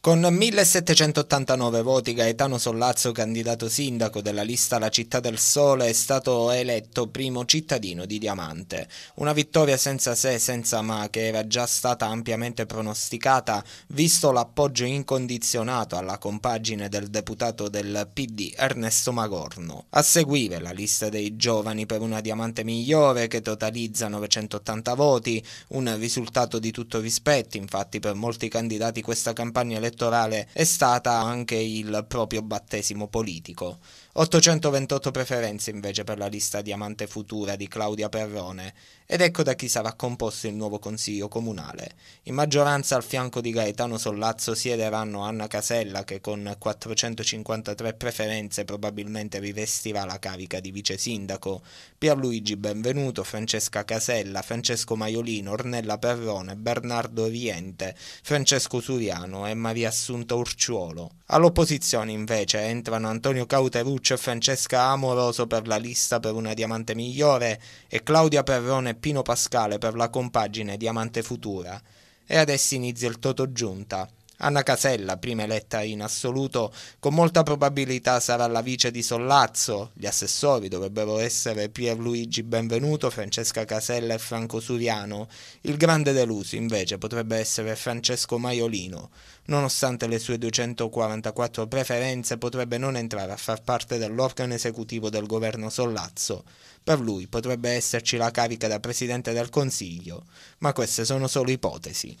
Con 1789 voti Gaetano Sollazzo, candidato sindaco della lista La Città del Sole, è stato eletto primo cittadino di Diamante. Una vittoria senza se, senza ma, che era già stata ampiamente pronosticata, visto l'appoggio incondizionato alla compagine del deputato del PD Ernesto Magorno. A seguire la lista dei giovani per una Diamante migliore, che totalizza 980 voti, un risultato di tutto rispetto, infatti per molti candidati questa campagna elettorale elettorale è stata anche il proprio battesimo politico. 828 preferenze invece per la lista Diamante Futura di Claudia Perrone ed ecco da chi sarà composto il nuovo Consiglio Comunale. In maggioranza al fianco di Gaetano Sollazzo siederanno Anna Casella che con 453 preferenze probabilmente rivestirà la carica di vice sindaco, Pierluigi Benvenuto, Francesca Casella, Francesco Maiolino, Ornella Perrone, Bernardo Oriente, Francesco Suriano e Maria riassunto Urciuolo. All'opposizione invece entrano Antonio Cauteruccio e Francesca Amoroso per la lista per una diamante migliore e Claudia Perrone e Pino Pascale per la compagine Diamante Futura. E adesso inizia il Toto Giunta Anna Casella, prima eletta in assoluto, con molta probabilità sarà la vice di Sollazzo. Gli assessori dovrebbero essere Pierluigi Benvenuto, Francesca Casella e Franco Suriano. Il grande deluso, invece, potrebbe essere Francesco Maiolino. Nonostante le sue 244 preferenze, potrebbe non entrare a far parte dell'organo esecutivo del governo Sollazzo. Per lui potrebbe esserci la carica da Presidente del Consiglio, ma queste sono solo ipotesi.